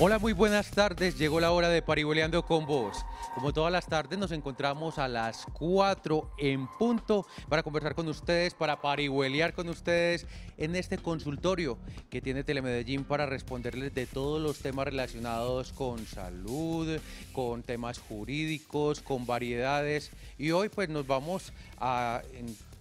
Hola, muy buenas tardes. Llegó la hora de Pariboleando con vos. Como todas las tardes, nos encontramos a las 4 en punto para conversar con ustedes, para parihuelear con ustedes en este consultorio que tiene Telemedellín para responderles de todos los temas relacionados con salud, con temas jurídicos, con variedades. Y hoy pues nos vamos a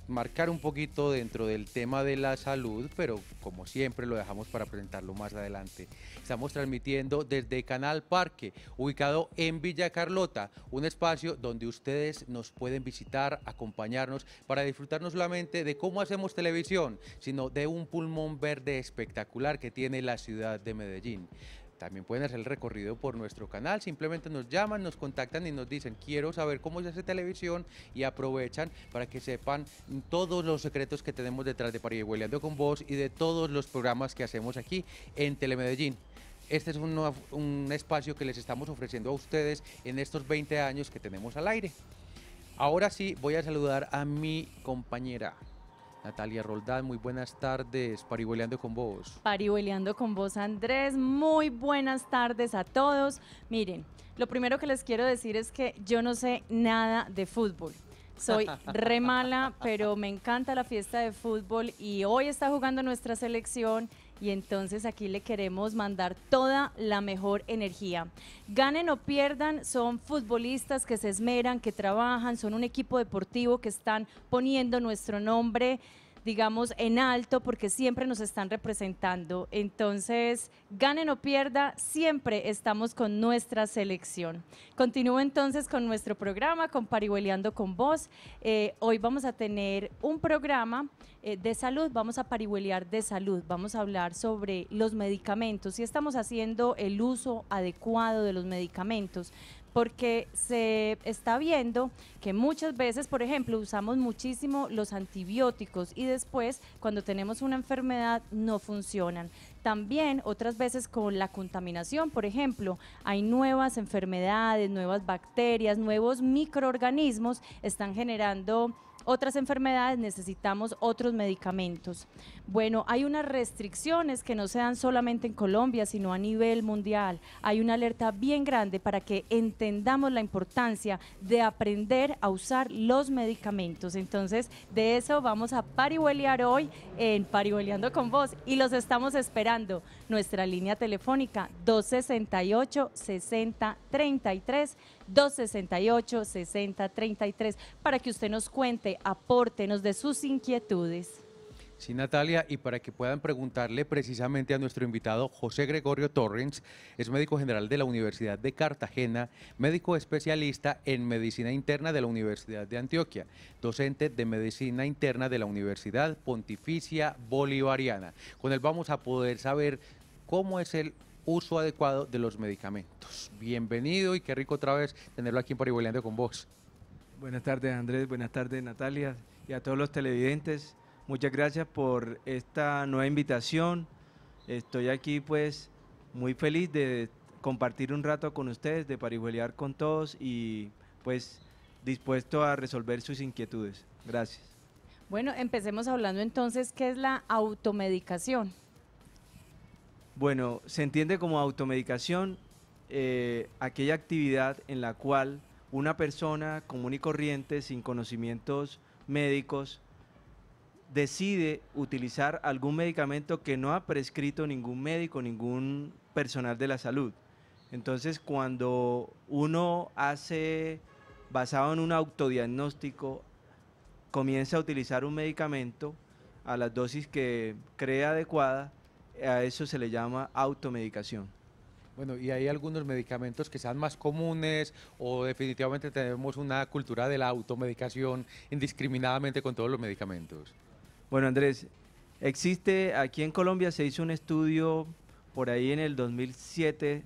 marcar un poquito dentro del tema de la salud, pero como siempre lo dejamos para presentarlo más adelante. Estamos transmitiendo desde Canal Parque, ubicado en Villa Carlota, un espacio donde ustedes nos pueden visitar, acompañarnos para disfrutar no solamente de cómo hacemos televisión, sino de un pulmón verde espectacular que tiene la ciudad de Medellín. También pueden hacer el recorrido por nuestro canal, simplemente nos llaman, nos contactan y nos dicen quiero saber cómo se hace televisión y aprovechan para que sepan todos los secretos que tenemos detrás de hueleando con vos y de todos los programas que hacemos aquí en Telemedellín. Este es un, un espacio que les estamos ofreciendo a ustedes en estos 20 años que tenemos al aire. Ahora sí, voy a saludar a mi compañera, Natalia Roldán, muy buenas tardes, Pariboleando con vos. Pariboleando con vos, Andrés, muy buenas tardes a todos. Miren, lo primero que les quiero decir es que yo no sé nada de fútbol. Soy re mala, pero me encanta la fiesta de fútbol y hoy está jugando nuestra selección y entonces aquí le queremos mandar toda la mejor energía. Ganen o pierdan, son futbolistas que se esmeran, que trabajan, son un equipo deportivo que están poniendo nuestro nombre digamos, en alto porque siempre nos están representando. Entonces, ganen o pierda, siempre estamos con nuestra selección. Continúo entonces con nuestro programa, con Parihueleando con Vos. Eh, hoy vamos a tener un programa eh, de salud, vamos a parihuelear de salud, vamos a hablar sobre los medicamentos, si estamos haciendo el uso adecuado de los medicamentos porque se está viendo que muchas veces, por ejemplo, usamos muchísimo los antibióticos y después cuando tenemos una enfermedad no funcionan. También otras veces con la contaminación, por ejemplo, hay nuevas enfermedades, nuevas bacterias, nuevos microorganismos, están generando otras enfermedades necesitamos otros medicamentos. Bueno, hay unas restricciones que no se dan solamente en Colombia, sino a nivel mundial. Hay una alerta bien grande para que entendamos la importancia de aprender a usar los medicamentos. Entonces, de eso vamos a parihuelear hoy en Parihueleando con vos y los estamos esperando. Nuestra línea telefónica 268 6033 268-6033 para que usted nos cuente, apórtenos de sus inquietudes. Sí, Natalia, y para que puedan preguntarle precisamente a nuestro invitado José Gregorio Torrens, es médico general de la Universidad de Cartagena, médico especialista en medicina interna de la Universidad de Antioquia, docente de medicina interna de la Universidad Pontificia Bolivariana. Con él vamos a poder saber cómo es el uso adecuado de los medicamentos. Bienvenido y qué rico otra vez tenerlo aquí en Pariboleando con vos. Buenas tardes Andrés, buenas tardes Natalia y a todos los televidentes. Muchas gracias por esta nueva invitación. Estoy aquí pues muy feliz de compartir un rato con ustedes, de parihuelear con todos y pues dispuesto a resolver sus inquietudes. Gracias. Bueno, empecemos hablando entonces qué es la automedicación. Bueno, se entiende como automedicación eh, aquella actividad en la cual una persona común y corriente, sin conocimientos médicos, decide utilizar algún medicamento que no ha prescrito ningún médico, ningún personal de la salud. Entonces, cuando uno hace, basado en un autodiagnóstico, comienza a utilizar un medicamento a las dosis que cree adecuada, a eso se le llama automedicación. Bueno, ¿y hay algunos medicamentos que sean más comunes o definitivamente tenemos una cultura de la automedicación indiscriminadamente con todos los medicamentos? Bueno, Andrés, existe, aquí en Colombia se hizo un estudio por ahí en el 2007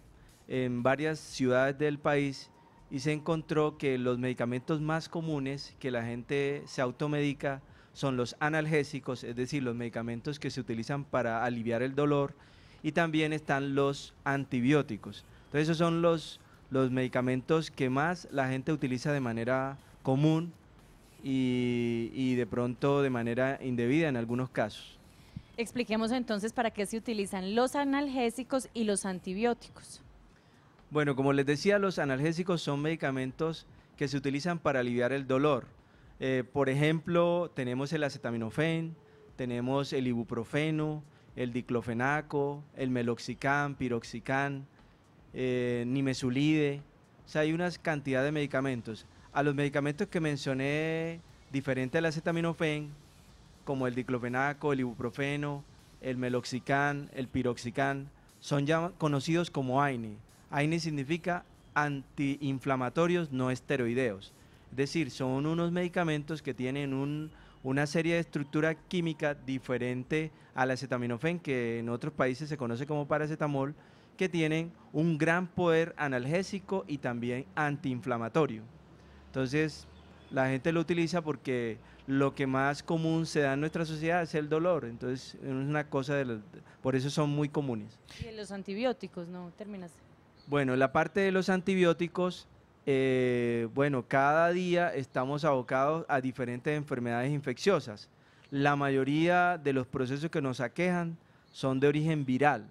en varias ciudades del país y se encontró que los medicamentos más comunes que la gente se automedica son los analgésicos, es decir, los medicamentos que se utilizan para aliviar el dolor, y también están los antibióticos. Entonces esos son los, los medicamentos que más la gente utiliza de manera común y, y de pronto de manera indebida en algunos casos. Expliquemos entonces para qué se utilizan los analgésicos y los antibióticos. Bueno, como les decía, los analgésicos son medicamentos que se utilizan para aliviar el dolor. Eh, por ejemplo, tenemos el acetaminofén, tenemos el ibuprofeno, el diclofenaco, el meloxicam, piroxicam, eh, nimesulide. O sea, hay una cantidad de medicamentos. A los medicamentos que mencioné, diferente al acetaminofén, como el diclofenaco, el ibuprofeno, el meloxicam, el piroxicam, son conocidos como AINE. AINE significa antiinflamatorios no esteroideos. Es decir, son unos medicamentos que tienen una serie de estructura química diferente al acetaminofén, que en otros países se conoce como paracetamol, que tienen un gran poder analgésico y también antiinflamatorio. Entonces, la gente lo utiliza porque lo que más común se da en nuestra sociedad es el dolor. Entonces, es una cosa por eso son muy comunes. Y los antibióticos, ¿no? Terminaste. Bueno, la parte de los antibióticos eh, bueno, cada día estamos abocados a diferentes enfermedades infecciosas. La mayoría de los procesos que nos aquejan son de origen viral.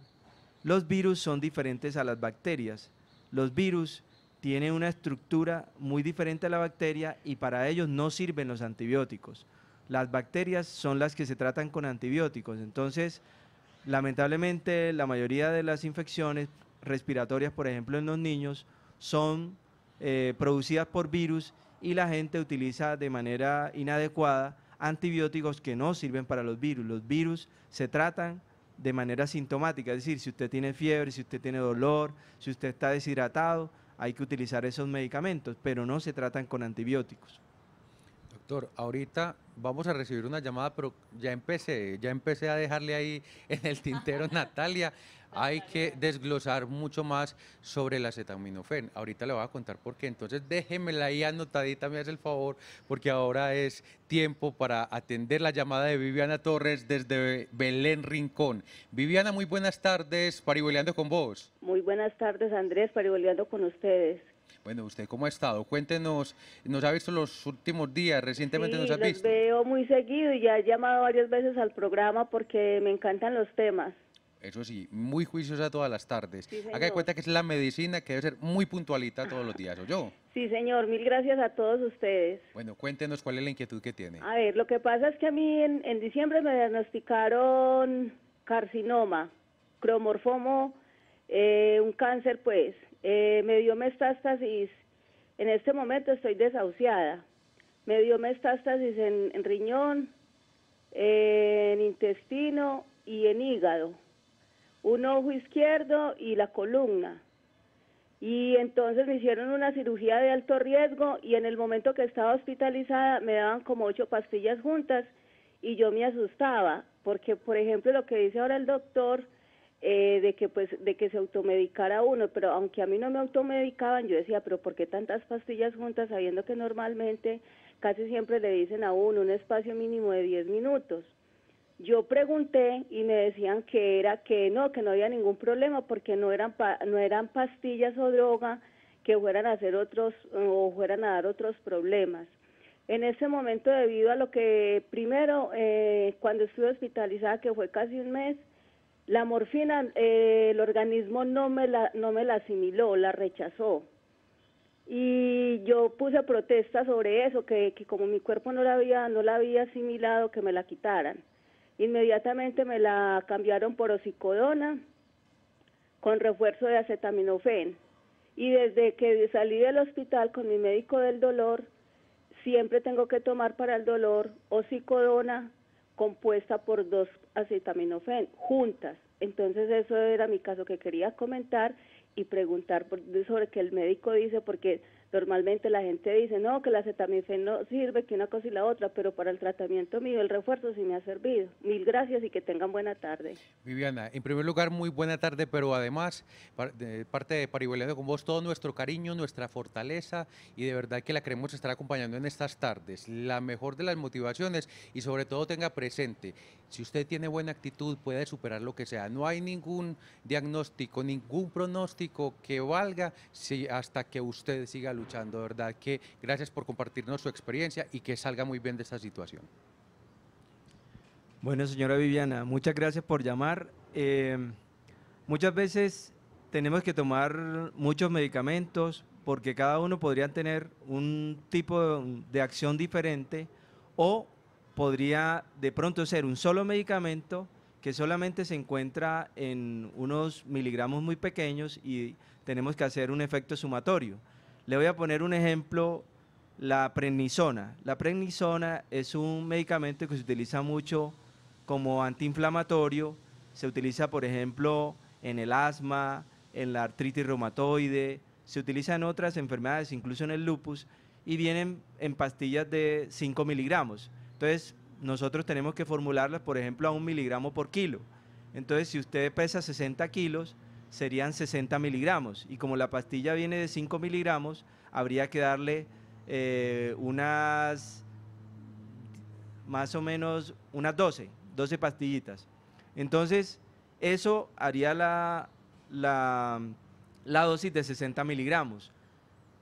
Los virus son diferentes a las bacterias. Los virus tienen una estructura muy diferente a la bacteria y para ellos no sirven los antibióticos. Las bacterias son las que se tratan con antibióticos. Entonces, lamentablemente, la mayoría de las infecciones respiratorias, por ejemplo, en los niños, son eh, producidas por virus y la gente utiliza de manera inadecuada antibióticos que no sirven para los virus. Los virus se tratan de manera sintomática, es decir, si usted tiene fiebre, si usted tiene dolor, si usted está deshidratado, hay que utilizar esos medicamentos, pero no se tratan con antibióticos. Doctor, ahorita vamos a recibir una llamada, pero ya empecé, ya empecé a dejarle ahí en el tintero, Natalia. Hay que desglosar mucho más sobre el acetaminofen. Ahorita le voy a contar por qué. Entonces déjemela ahí anotadita, me hace el favor, porque ahora es tiempo para atender la llamada de Viviana Torres desde Belén Rincón. Viviana, muy buenas tardes, pariboleando con vos. Muy buenas tardes, Andrés, pariboleando con ustedes. Bueno, ¿usted cómo ha estado? Cuéntenos, nos ha visto los últimos días, recientemente nos ha visto. veo muy seguido y ya he llamado varias veces al programa porque me encantan los temas. Eso sí, muy juiciosa todas las tardes. Sí, Haga cuenta que es la medicina que debe ser muy puntualita todos los días, ¿o yo? Sí, señor, mil gracias a todos ustedes. Bueno, cuéntenos cuál es la inquietud que tiene. A ver, lo que pasa es que a mí en, en diciembre me diagnosticaron carcinoma, cromorfomo eh, un cáncer, pues, eh, me dio metástasis, en este momento estoy desahuciada, me dio metástasis en, riñón, eh, en intestino y en hígado, un ojo izquierdo y la columna. Y entonces me hicieron una cirugía de alto riesgo y en el momento que estaba hospitalizada me daban como ocho pastillas juntas y yo me asustaba, porque por ejemplo lo que dice ahora el doctor, eh, de que pues de que se automedicara uno, pero aunque a mí no me automedicaban, yo decía, pero ¿por qué tantas pastillas juntas sabiendo que normalmente casi siempre le dicen a uno un espacio mínimo de 10 minutos? Yo pregunté y me decían que era que no, que no había ningún problema porque no eran no eran pastillas o droga que fueran a hacer otros o fueran a dar otros problemas. En ese momento debido a lo que primero eh, cuando estuve hospitalizada que fue casi un mes la morfina, eh, el organismo no me, la, no me la asimiló, la rechazó. Y yo puse protesta sobre eso, que, como mi cuerpo no la, había, no la había asimilado, que me la quitaran. Inmediatamente me la cambiaron por oxicodona con refuerzo de acetaminofén. Y desde que salí del hospital con mi médico del dolor, siempre tengo que tomar para el dolor oxicodona compuesta por dos acetaminofen juntas. Entonces eso era mi caso que quería comentar y preguntar sobre que el médico dice porque Normalmente la gente dice, no, que la cetamifén no sirve, que una cosa y la otra, pero para el tratamiento mío el refuerzo sí me ha servido. Mil gracias y que tengan buena tarde. Viviana, en primer lugar, muy buena tarde, pero además, parte de Pariboleando con vos, todo nuestro cariño, nuestra fortaleza y de verdad que la queremos estar acompañando en estas tardes. La mejor de las motivaciones y sobre todo tenga presente si usted tiene buena actitud, puede superar lo que sea. No hay ningún diagnóstico, ningún pronóstico que valga si, hasta que usted siga luchando, ¿verdad? Que gracias por compartirnos su experiencia y que salga muy bien de esta situación. Bueno, señora Viviana, muchas gracias por llamar. Eh, muchas veces tenemos que tomar muchos medicamentos porque cada uno podría tener un tipo de, de acción diferente o podría de pronto ser un solo medicamento que solamente se encuentra en unos miligramos muy pequeños y tenemos que hacer un efecto sumatorio. Le voy a poner un ejemplo, la prednisona. La prednisona es un medicamento que se utiliza mucho como antiinflamatorio, se utiliza por ejemplo en el asma, en la artritis reumatoide, se utiliza en otras enfermedades, incluso en el lupus, y vienen en pastillas de 5 miligramos. Entonces, nosotros tenemos que formularlas, por ejemplo, a un miligramo por kilo. Entonces, si usted pesa 60 kilos, serían 60 miligramos. Y como la pastilla viene de 5 miligramos, habría que darle eh, unas, más o menos, unas 12, 12 pastillitas. Entonces, eso haría la, la, la dosis de 60 miligramos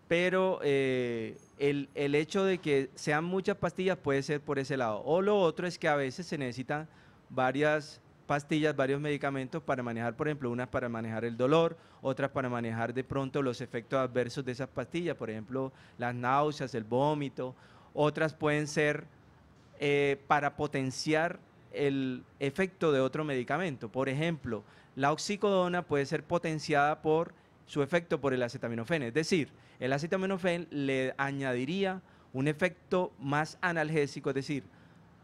pero eh, el, hecho de que sean muchas pastillas puede ser por ese lado. O lo otro es que a veces se necesitan varias pastillas, varios medicamentos para manejar, por ejemplo, unas para manejar el dolor, otras para manejar de pronto los efectos adversos de esas pastillas, por ejemplo, las náuseas, el vómito, otras pueden ser eh, para potenciar el efecto de otro medicamento. Por ejemplo, la oxicodona puede ser potenciada por su efecto por el acetaminofén. Es decir, el acetaminofén le añadiría un efecto más analgésico, es decir,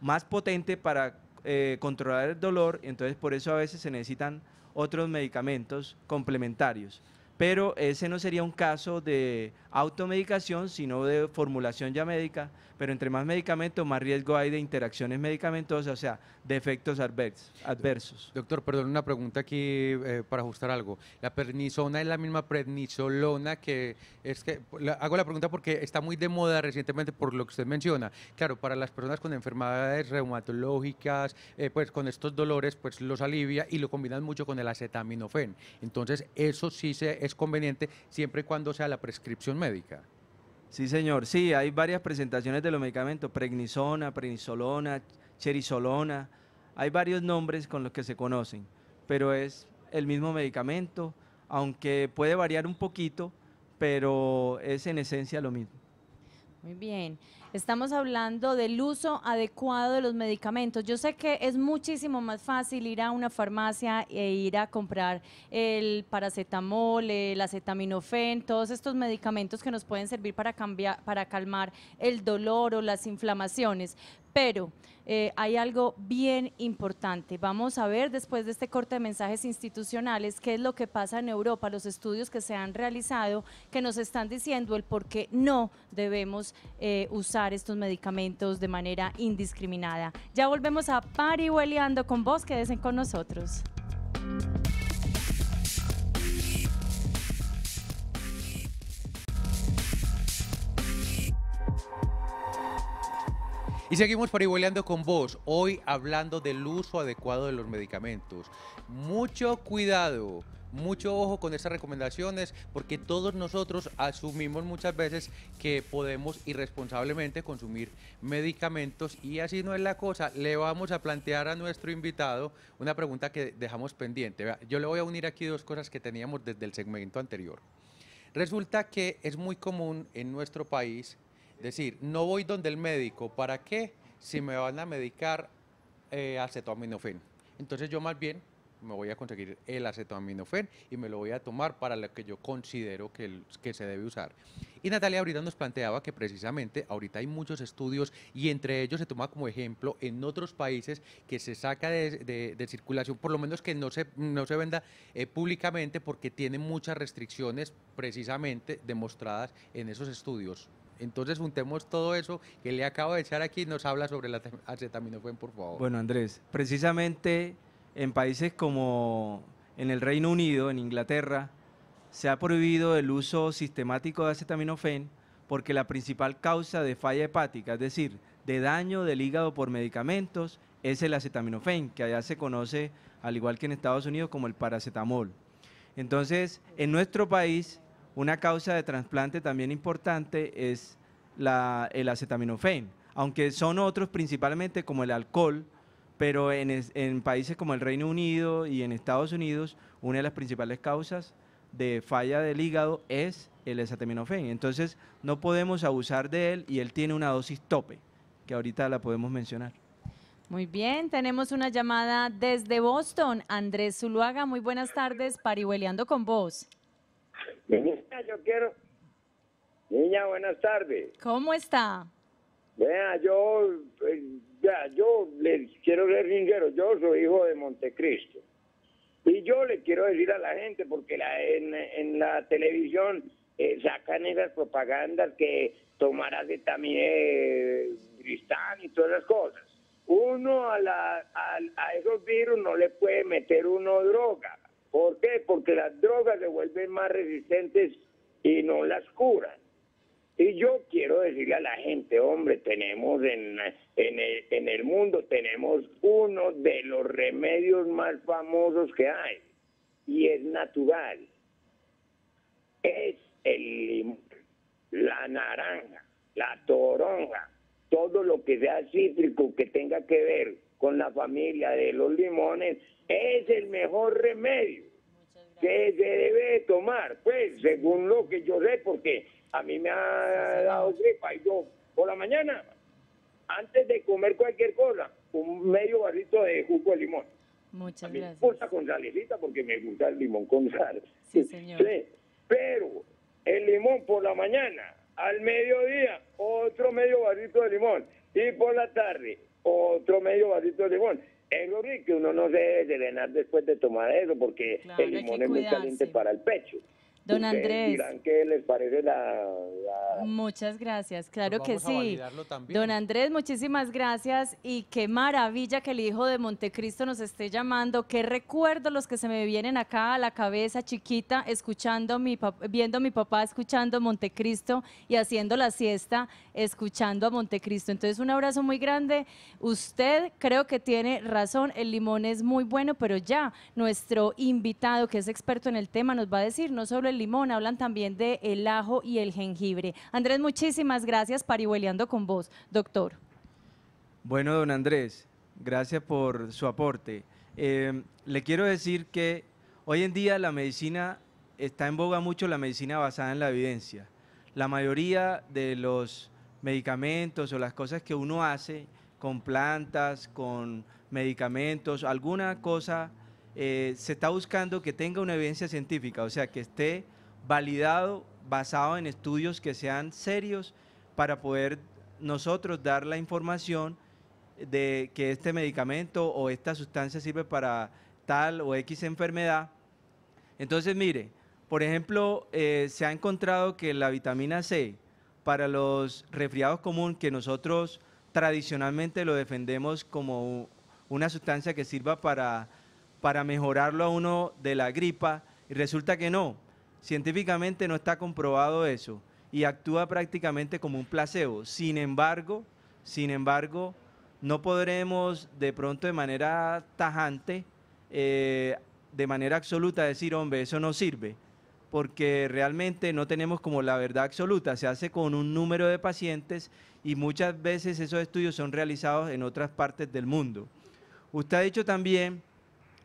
más potente para eh, controlar el dolor. Entonces, por eso a veces se necesitan otros medicamentos complementarios pero ese no sería un caso de automedicación, sino de formulación ya médica, pero entre más medicamento, más riesgo hay de interacciones medicamentosas, o sea, de efectos adversos. Doctor, perdón, una pregunta aquí eh, para ajustar algo. ¿La pernisona es la misma prednisolona que es que, hago la pregunta porque está muy de moda recientemente por lo que usted menciona. Claro, para las personas con enfermedades reumatológicas, eh, pues con estos dolores, pues los alivia y lo combinan mucho con el acetaminofén. Entonces, eso sí se es conveniente siempre y cuando sea la prescripción médica. Sí, señor. Sí, hay varias presentaciones de los medicamentos, pregnisona, prednisolona, cherisolona. Hay varios nombres con los que se conocen, pero es el mismo medicamento, aunque puede variar un poquito, pero es en esencia lo mismo. Muy bien. Estamos hablando del uso adecuado de los medicamentos. Yo sé que es muchísimo más fácil ir a una farmacia e ir a comprar el paracetamol, el acetaminofén, todos estos medicamentos que nos pueden servir para, cambiar, para calmar el dolor o las inflamaciones. Pero eh, hay algo bien importante. Vamos a ver después de este corte de mensajes institucionales qué es lo que pasa en Europa, los estudios que se han realizado que nos están diciendo el por qué no debemos eh, usar estos medicamentos de manera indiscriminada. Ya volvemos a Pari con vos, quédense con nosotros. Y seguimos pariboleando con vos, hoy hablando del uso adecuado de los medicamentos. Mucho cuidado, mucho ojo con estas recomendaciones, porque todos nosotros asumimos muchas veces que podemos irresponsablemente consumir medicamentos y así no es la cosa. Le vamos a plantear a nuestro invitado una pregunta que dejamos pendiente. Yo le voy a unir aquí dos cosas que teníamos desde el segmento anterior. Resulta que es muy común en nuestro país decir, no voy donde el médico, ¿para qué? Si me van a medicar eh, acetaminofén. Entonces yo más bien me voy a conseguir el acetaminofén y me lo voy a tomar para lo que yo considero que, que se debe usar. Y Natalia ahorita nos planteaba que precisamente ahorita hay muchos estudios y entre ellos se toma como ejemplo en otros países que se saca de, circulación, por lo menos que no se, no se venda eh, públicamente porque tiene muchas restricciones precisamente demostradas en esos estudios. Entonces juntemos todo eso que le acabo de echar aquí nos habla sobre la acetaminofén, por favor. Bueno, Andrés, precisamente en países como en el Reino Unido, en Inglaterra, se ha prohibido el uso sistemático de acetaminofén porque la principal causa de falla hepática, es decir, de daño del hígado por medicamentos, es el acetaminofén, que allá se conoce, al igual que en Estados Unidos, como el paracetamol. Entonces, en nuestro país una causa de trasplante también importante es el acetaminofén, aunque son otros principalmente como el alcohol, pero en, en, países como el Reino Unido y en Estados Unidos, una de las principales causas de falla del hígado es el acetaminofén. Entonces, no podemos abusar de él y él tiene una dosis tope, que ahorita la podemos mencionar. Muy bien, tenemos una llamada desde Boston. Andrés Zuluaga, muy buenas tardes, parihueleando con vos. Niña, yo quiero. Niña, buenas tardes. ¿Cómo está? Vea, yo, eh, vea, yo les quiero ser sincero, yo soy hijo de Montecristo. Y yo le quiero decir a la gente, porque la, en, la televisión eh, sacan esas propagandas que tomar de también cristán eh, y todas esas cosas. Uno a, la, a esos virus no le puede meter uno droga ¿Por qué? Porque las drogas se vuelven más resistentes y no las curan. Y yo quiero decirle a la gente, hombre, tenemos en, en, el, el mundo, tenemos uno de los remedios más famosos que hay, y es natural. Es el limón, la naranja, la toronja, todo lo que sea cítrico que tenga que ver con la familia de los limones, es el mejor remedio que se debe tomar, pues, según lo que yo sé, porque a mí me ha dado gripa y yo por la mañana, antes de comer cualquier cosa, un medio barrito de jugo de limón. Muchas gracias. con salecita porque me gusta el limón con sal. Sí, señor. pero el limón por la mañana, al mediodía, otro medio barrito de limón. Y por la tarde, otro medio vasito de limón. Es lo que uno no debe de después de tomar eso porque el limón es muy caliente para el pecho. Don Andrés. qué les parece la, Muchas gracias, claro pues que sí. Don Andrés, muchísimas gracias y qué maravilla que el hijo de Montecristo nos esté llamando. Qué recuerdo los que se me vienen acá a la cabeza chiquita, escuchando mi viendo a mi papá escuchando Montecristo y haciendo la siesta escuchando a Montecristo. Entonces un abrazo muy grande. Usted creo que tiene razón, el limón es muy bueno, pero ya nuestro invitado que es experto en el tema nos va a decir no solo el limón, hablan también de el ajo y el jengibre. Andrés, muchísimas gracias parihueleando con vos, doctor. Bueno, don Andrés, gracias por su aporte. Eh, le quiero decir que hoy en día la medicina está en boga mucho la medicina basada en la evidencia. La mayoría de los medicamentos o las cosas que uno hace con plantas, con medicamentos, alguna cosa eh, se está buscando que tenga una evidencia científica, o sea, que esté validado, basado en estudios que sean serios para poder nosotros dar la información de que este medicamento o esta sustancia sirve para tal o X enfermedad. Entonces, mire, por ejemplo, eh, se ha encontrado que la vitamina C para los resfriados común, que nosotros tradicionalmente lo defendemos como una sustancia que sirva para para mejorarlo a uno de la gripa y resulta que no. Científicamente no está comprobado eso y actúa prácticamente como un placebo. Sin embargo, sin embargo, no podremos de pronto de manera tajante, eh, de manera absoluta decir, hombre, eso no sirve, porque realmente no tenemos como la verdad absoluta, se hace con un número de pacientes y muchas veces esos estudios son realizados en otras partes del mundo. Usted ha dicho también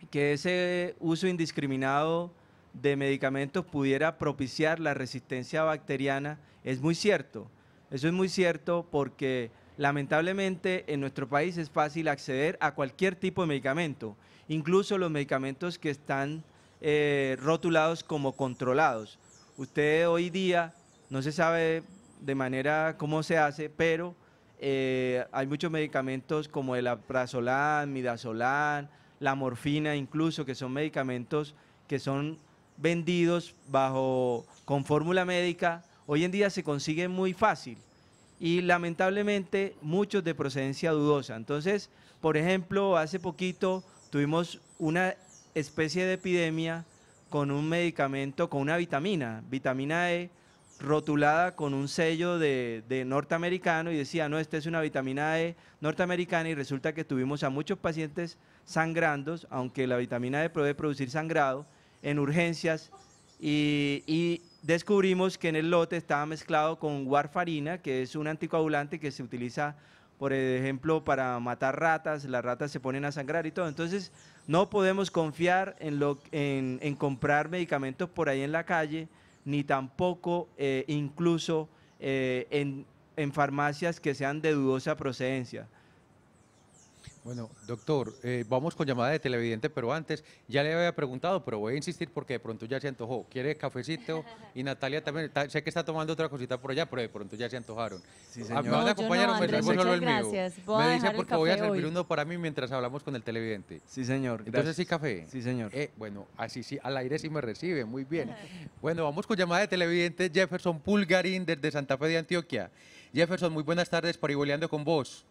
que ese uso indiscriminado de medicamentos pudiera propiciar la resistencia bacteriana es muy cierto. Eso es muy cierto porque lamentablemente en nuestro país es fácil acceder a cualquier tipo de medicamento, incluso los medicamentos que están eh, rotulados como controlados. Usted hoy día no se sabe de manera cómo se hace, pero eh, hay muchos medicamentos como el aprazolán, midazolam, la morfina incluso, que son medicamentos que son vendidos bajo con fórmula médica, hoy en día se consiguen muy fácil y lamentablemente muchos de procedencia dudosa. Entonces, por ejemplo, hace poquito tuvimos una especie de epidemia con un medicamento, con una vitamina, vitamina E, rotulada con un sello de, norteamericano y decía, no, esta es una vitamina E norteamericana y resulta que tuvimos a muchos pacientes sangrando, aunque la vitamina E puede producir sangrado, en urgencias y, descubrimos que en el lote estaba mezclado con warfarina, que es un anticoagulante que se utiliza, por ejemplo, para matar ratas, las ratas se ponen a sangrar y todo. Entonces, no podemos confiar en, lo, en comprar medicamentos por ahí en la calle ni tampoco eh, incluso eh, en farmacias que sean de dudosa procedencia. Bueno, doctor, eh, vamos con llamada de televidente, pero antes ya le había preguntado, pero voy a insistir porque de pronto ya se antojó. ¿Quiere cafecito? Y Natalia también, sé que está tomando otra cosita por allá, pero de pronto ya se antojaron. Sí, ah, señor. ¿Me van a no, gracias. me dice porque voy a servir uno para mí mientras hablamos con el televidente. Sí, señor. Entonces sí, café. Sí, señor. Eh, bueno, así sí, al aire sí me recibe, muy bien. bueno, vamos con llamada de televidente Jefferson Pulgarín desde Santa Fe de Antioquia. Jefferson, muy buenas tardes, pariboleando con vos.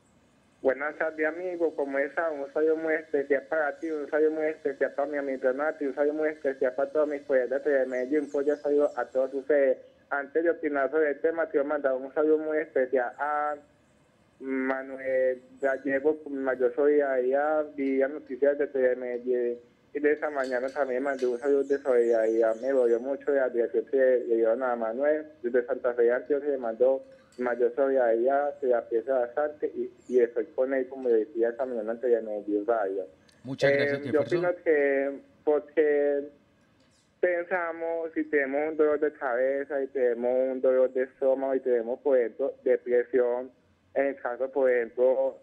Buenas tardes, amigos, Como es un saludo muy especial para ti, un saludo muy especial para mi amigo Nati, un saludo muy especial para todos mis colegas de Medellín. Pues yo saludo a todos ustedes. Antes de opinar sobre el tema, quiero mandar un saludo muy especial a Manuel Gallego, yo soy allá, vi noticias de Medellín. Y de esa mañana también mandé un saludo de solidaridad. Me dolió mucho de la dirección que le dieron a Manuel. Desde Santa Fe, Antioquia, le mandó mayor solidaridad, se la bastante y, y estoy con él, como decía esta mañana antes en Medellín Radio. Muchas gracias, eh, Yo opino que porque pensamos, si tenemos un dolor de cabeza, y tenemos un dolor de estómago, y tenemos, por ejemplo, depresión, en el caso, por ejemplo,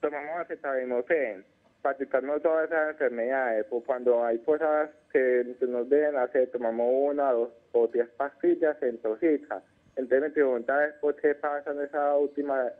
tomamos acetaminofén, practicamos todas esas enfermedades, pues cuando hay cosas que, nos deben hacer, tomamos una dos, o tres pastillas en entonces me pregunta por qué pasa en esas últimas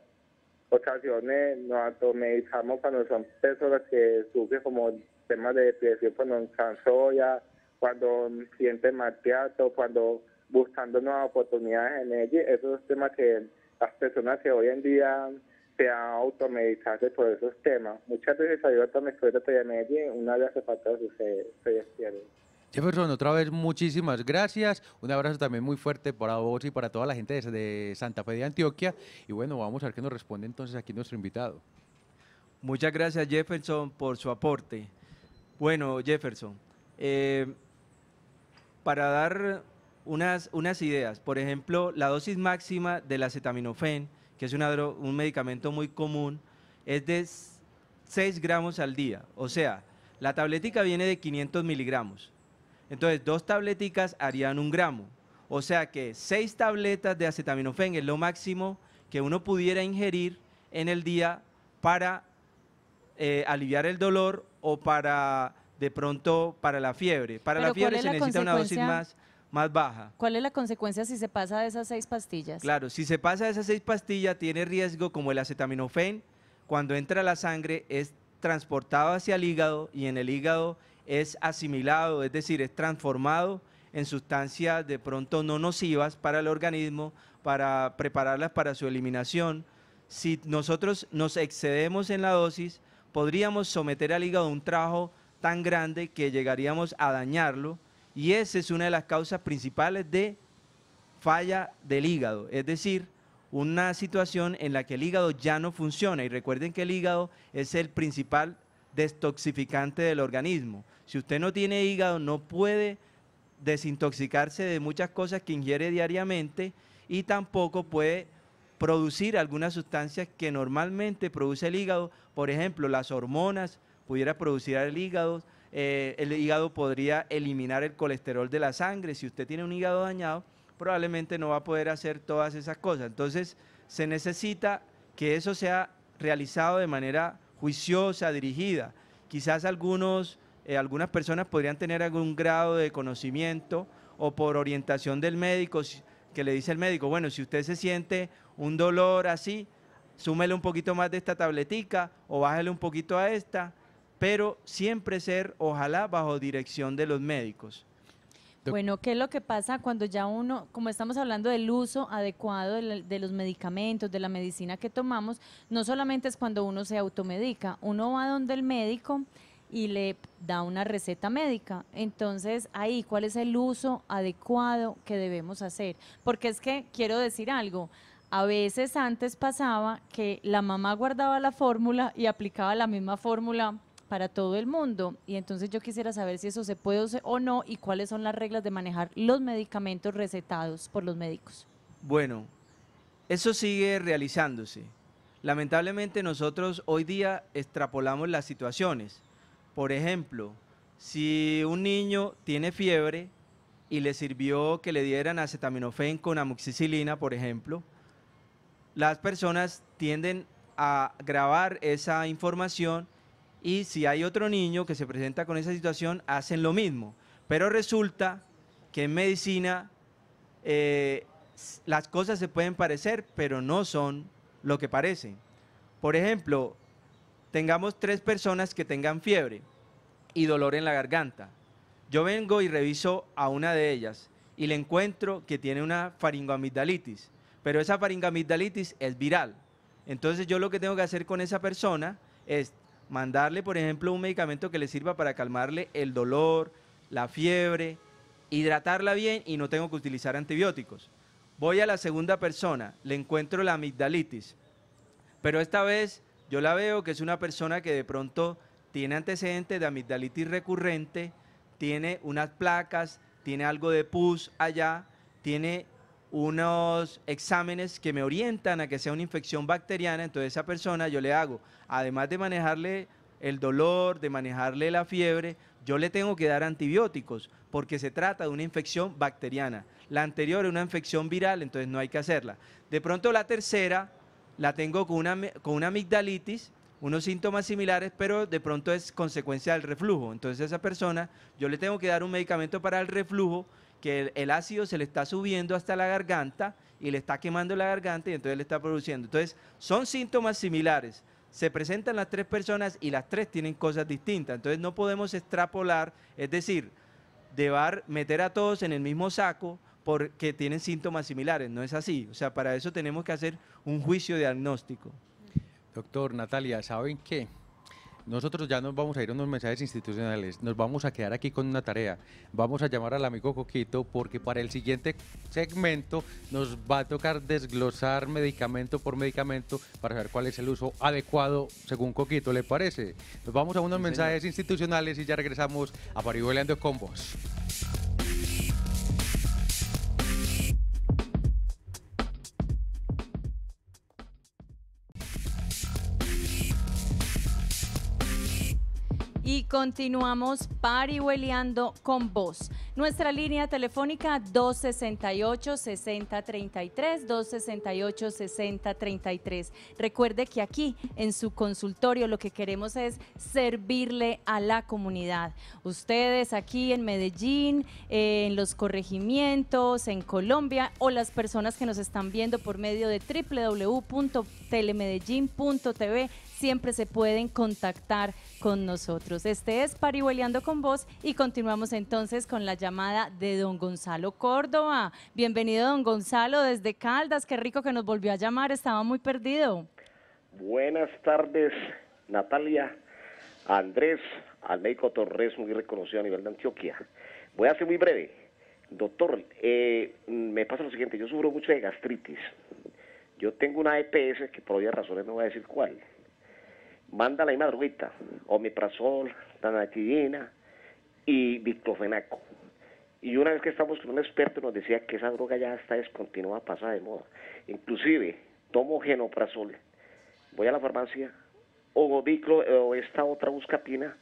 ocasiones nos atomizamos cuando son personas que sufren como temas de depresión, cuando canso ya, cuando sienten maltrato, cuando buscando nuevas oportunidades en ella. Esos temas que las personas que hoy en día se han automedicado por esos temas. Muchas veces ayuda a tomar de en ella, una vez hace falta suceder, se Jefferson, otra vez muchísimas gracias. Un abrazo también muy fuerte para vos y para toda la gente de Santa Fe de Antioquia. Y bueno, vamos a ver qué nos responde entonces aquí nuestro invitado. Muchas gracias Jefferson por su aporte. Bueno, Jefferson, eh, para dar unas, ideas, por ejemplo, la dosis máxima del acetaminofén, que es un medicamento muy común, es de 6 gramos al día. O sea, la tabletica viene de 500 miligramos. Entonces, dos tableticas harían un gramo. O sea que seis tabletas de acetaminofén es lo máximo que uno pudiera ingerir en el día para eh, aliviar el dolor o para, de pronto, para la fiebre. Para la fiebre se necesita una dosis más, más baja. ¿Cuál es la consecuencia si se pasa de esas seis pastillas? Claro, si se pasa de esas seis pastillas tiene riesgo como el acetaminofén, cuando entra a la sangre es transportado hacia el hígado y en el hígado es asimilado, es decir, es transformado en sustancias de pronto no nocivas para el organismo, para prepararlas para su eliminación. Si nosotros nos excedemos en la dosis, podríamos someter al hígado a un trabajo tan grande que llegaríamos a dañarlo y esa es una de las causas principales de falla del hígado, es decir, una situación en la que el hígado ya no funciona y recuerden que el hígado es el principal destoxificante del organismo. Si usted no tiene hígado, no puede desintoxicarse de muchas cosas que ingiere diariamente y tampoco puede producir algunas sustancias que normalmente produce el hígado, por ejemplo, las hormonas pudiera producir el hígado, eh, el hígado podría eliminar el colesterol de la sangre, si usted tiene un hígado dañado, probablemente no va a poder hacer todas esas cosas. Entonces, se necesita que eso sea realizado de manera juiciosa, dirigida. Quizás algunos eh, algunas personas podrían tener algún grado de conocimiento o por orientación del médico, que le dice el médico, bueno, si usted se siente un dolor así, súmele un poquito más de esta tabletica o bájale un poquito a esta, pero siempre ser, ojalá, bajo dirección de los médicos. Bueno, ¿qué es lo que pasa cuando ya uno, como estamos hablando del uso adecuado de, los medicamentos, de la medicina que tomamos, no solamente es cuando uno se automedica, uno va donde el médico y le da una receta médica. Entonces, ahí, ¿cuál es el uso adecuado que debemos hacer? Porque es que quiero decir algo. A veces antes pasaba que la mamá guardaba la fórmula y aplicaba la misma fórmula para todo el mundo. Y entonces yo quisiera saber si eso se puede o no y cuáles son las reglas de manejar los medicamentos recetados por los médicos. Bueno, eso sigue realizándose. Lamentablemente nosotros hoy día extrapolamos las situaciones. Por ejemplo, si un niño tiene fiebre y le sirvió que le dieran acetaminofén con amoxicilina, por ejemplo, las personas tienden a grabar esa información y si hay otro niño que se presenta con esa situación, hacen lo mismo. Pero resulta que en medicina eh, las cosas se pueden parecer, pero no son lo que parecen. Por ejemplo, tengamos tres personas que tengan fiebre y dolor en la garganta. Yo vengo y reviso a una de ellas y le encuentro que tiene una faringoamigdalitis, pero esa faringoamigdalitis es viral. Entonces yo lo que tengo que hacer con esa persona es mandarle, por ejemplo, un medicamento que le sirva para calmarle el dolor, la fiebre, hidratarla bien y no tengo que utilizar antibióticos. Voy a la segunda persona, le encuentro la amigdalitis, pero esta vez yo la veo que es una persona que de pronto tiene antecedentes de amigdalitis recurrente, tiene unas placas, tiene algo de pus allá, tiene unos exámenes que me orientan a que sea una infección bacteriana, entonces a esa persona yo le hago, además de manejarle el dolor, de manejarle la fiebre, yo le tengo que dar antibióticos porque se trata de una infección bacteriana. La anterior es una infección viral, entonces no hay que hacerla. De pronto la tercera la tengo con una, con una amigdalitis, unos síntomas similares, pero de pronto es consecuencia del reflujo. Entonces a esa persona yo le tengo que dar un medicamento para el reflujo, que el, ácido se le está subiendo hasta la garganta y le está quemando la garganta y entonces le está produciendo. Entonces son síntomas similares. Se presentan las tres personas y las tres tienen cosas distintas. Entonces no podemos extrapolar, es decir, debar, meter a todos en el mismo saco porque tienen síntomas similares, no es así. O sea, para eso tenemos que hacer un juicio diagnóstico. Doctor, Natalia, ¿saben qué? Nosotros ya nos vamos a ir a unos mensajes institucionales, nos vamos a quedar aquí con una tarea. Vamos a llamar al amigo Coquito porque para el siguiente segmento nos va a tocar desglosar medicamento por medicamento para saber cuál es el uso adecuado según Coquito, ¿le parece? Nos vamos a unos mensajes institucionales y ya regresamos a Pariboleando con vos. Continuamos parihueleando con vos. Nuestra línea telefónica 268-6033, 268-6033. Recuerde que aquí en su consultorio lo que queremos es servirle a la comunidad. Ustedes aquí en Medellín, eh, en los corregimientos, en Colombia o las personas que nos están viendo por medio de www.telemedellín.tv siempre se pueden contactar con nosotros. Este es Parihueleando con vos y continuamos entonces con la llamada de don Gonzalo Córdoba. Bienvenido don Gonzalo desde Caldas, qué rico que nos volvió a llamar, estaba muy perdido. Buenas tardes Natalia, Andrés, al médico Torres, muy reconocido a nivel de Antioquia. Voy a ser muy breve. Doctor, eh, me pasa lo siguiente, yo sufro mucho de gastritis. Yo tengo una EPS que por obvias razones no voy a decir cuál manda la droguita, omeprazol, tanatidina y diclofenaco. Y una vez que estamos con un experto nos decía que esa droga ya está descontinuada, pasa de moda. Inclusive, tomo genoprazol, voy a la farmacia, o o esta otra buscapina,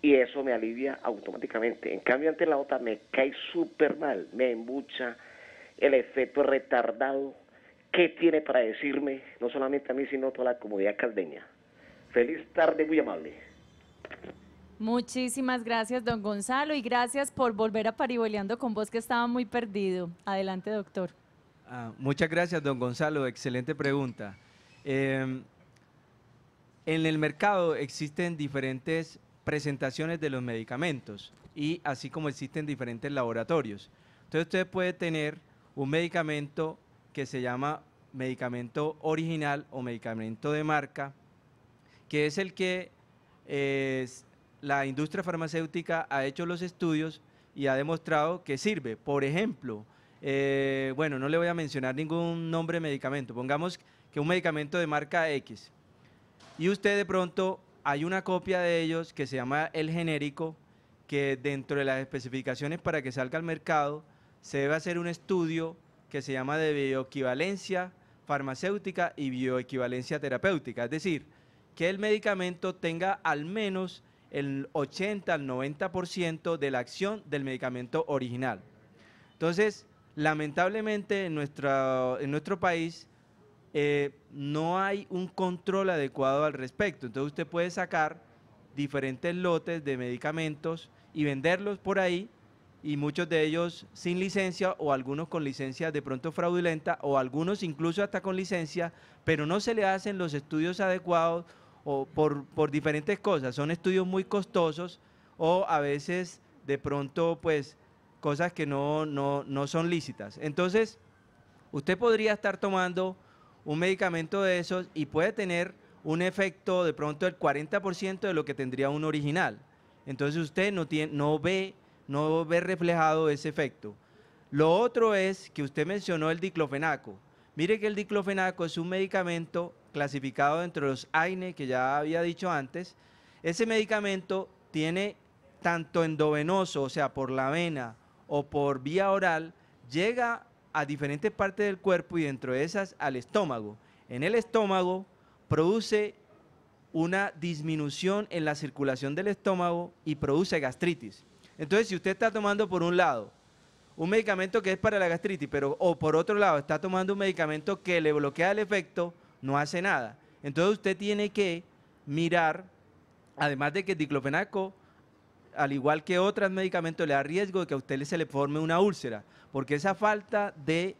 y eso me alivia automáticamente. En cambio, ante la otra me cae súper mal, me embucha, el efecto retardado. ¿Qué tiene para decirme, no solamente a mí, sino a toda la comunidad caldeña? Feliz tarde, muy amable. Muchísimas gracias, don Gonzalo, y gracias por volver a Pariboleando con vos, que estaba muy perdido. Adelante, doctor. Ah, muchas gracias, don Gonzalo. Excelente pregunta. Em, en el mercado existen diferentes presentaciones de los medicamentos y así como existen diferentes laboratorios. Entonces usted puede tener un medicamento que se llama medicamento original o medicamento de marca, que es el que la industria farmacéutica ha hecho los estudios y ha demostrado que sirve. Por ejemplo, eh, bueno, no le voy a mencionar ningún nombre de medicamento. Pongamos que un medicamento de marca X. Y usted de pronto hay una copia de ellos que se llama el genérico, que dentro de las especificaciones para que salga al mercado se debe hacer un estudio que se llama de bioequivalencia farmacéutica y bioequivalencia terapéutica. Es decir, que el medicamento tenga al menos el 80 al 90% de la acción del medicamento original. Entonces, lamentablemente en, nuestra, en nuestro país eh, no hay un control adecuado al respecto. Entonces usted puede sacar diferentes lotes de medicamentos y venderlos por ahí y muchos de ellos sin licencia o algunos con licencia de pronto fraudulenta o algunos incluso hasta con licencia, pero no se le hacen los estudios adecuados o por, diferentes cosas. Son estudios muy costosos o a veces de pronto pues cosas que no, no son lícitas. Entonces, usted podría estar tomando un medicamento de esos y puede tener un efecto de pronto del 40% de lo que tendría un original. Entonces usted no, no, ve, no ve reflejado ese efecto. Lo otro es que usted mencionó el diclofenaco. Mire que el diclofenaco es un medicamento clasificado dentro de los AINE que ya había dicho antes. Ese medicamento tiene tanto endovenoso, o sea, por la vena o por vía oral, llega a diferentes partes del cuerpo y dentro de esas al estómago. En el estómago produce una disminución en la circulación del estómago y produce gastritis. Entonces, si usted está tomando por un lado un medicamento que es para la gastritis, pero o por otro lado está tomando un medicamento que le bloquea el efecto, no hace nada. Entonces usted tiene que mirar, además de que el diclofenaco, al igual que otros medicamentos, le da riesgo de que a usted se le forme una úlcera, porque esa falta de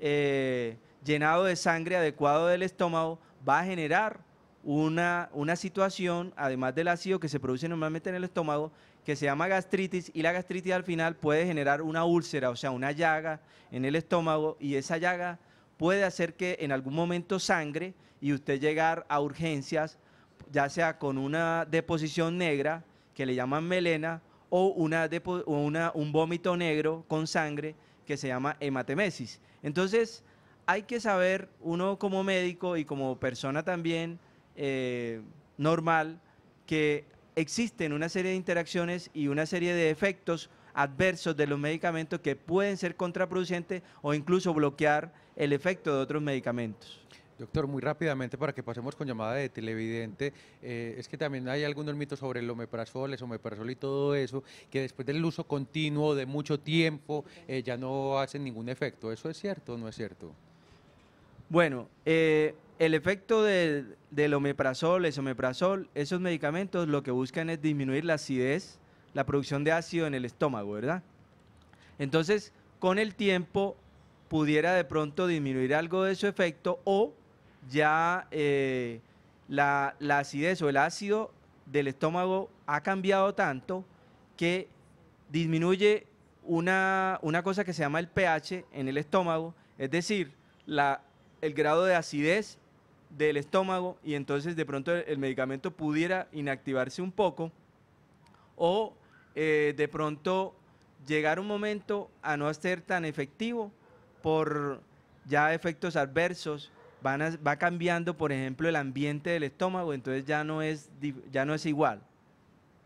eh, llenado de sangre adecuado del estómago va a generar una situación, además del ácido que se produce normalmente en el estómago, que se llama gastritis y la gastritis al final puede generar una úlcera, o sea, una llaga en el estómago y esa llaga puede hacer que en algún momento sangre y usted llegar a urgencias, ya sea con una deposición negra que le llaman melena o una, un vómito negro con sangre que se llama hematemesis. Entonces, hay que saber, uno como médico y como persona también eh, normal, que existen una serie de interacciones y una serie de efectos adversos de los medicamentos que pueden ser contraproducentes o incluso bloquear el efecto de otros medicamentos. Doctor, muy rápidamente para que pasemos con llamada de televidente, eh, es que también hay algunos mitos sobre el omeprazol, el omeprazol y todo eso, que después del uso continuo de mucho tiempo eh, ya no hacen ningún efecto. ¿Eso es cierto o no es cierto? Bueno, eh, el efecto de, del omeprazol, el esomeprazol, esos medicamentos lo que buscan es disminuir la acidez, la producción de ácido en el estómago, ¿verdad? Entonces, con el tiempo pudiera de pronto disminuir algo de su efecto o ya eh, la, acidez o el ácido del estómago ha cambiado tanto que disminuye una, una, cosa que se llama el pH en el estómago, es decir, la, el grado de acidez del estómago y entonces de pronto el, medicamento pudiera inactivarse un poco o eh, de pronto llegar un momento a no ser tan efectivo por ya efectos adversos Van va cambiando, por ejemplo, el ambiente del estómago, entonces ya no es, ya no es igual.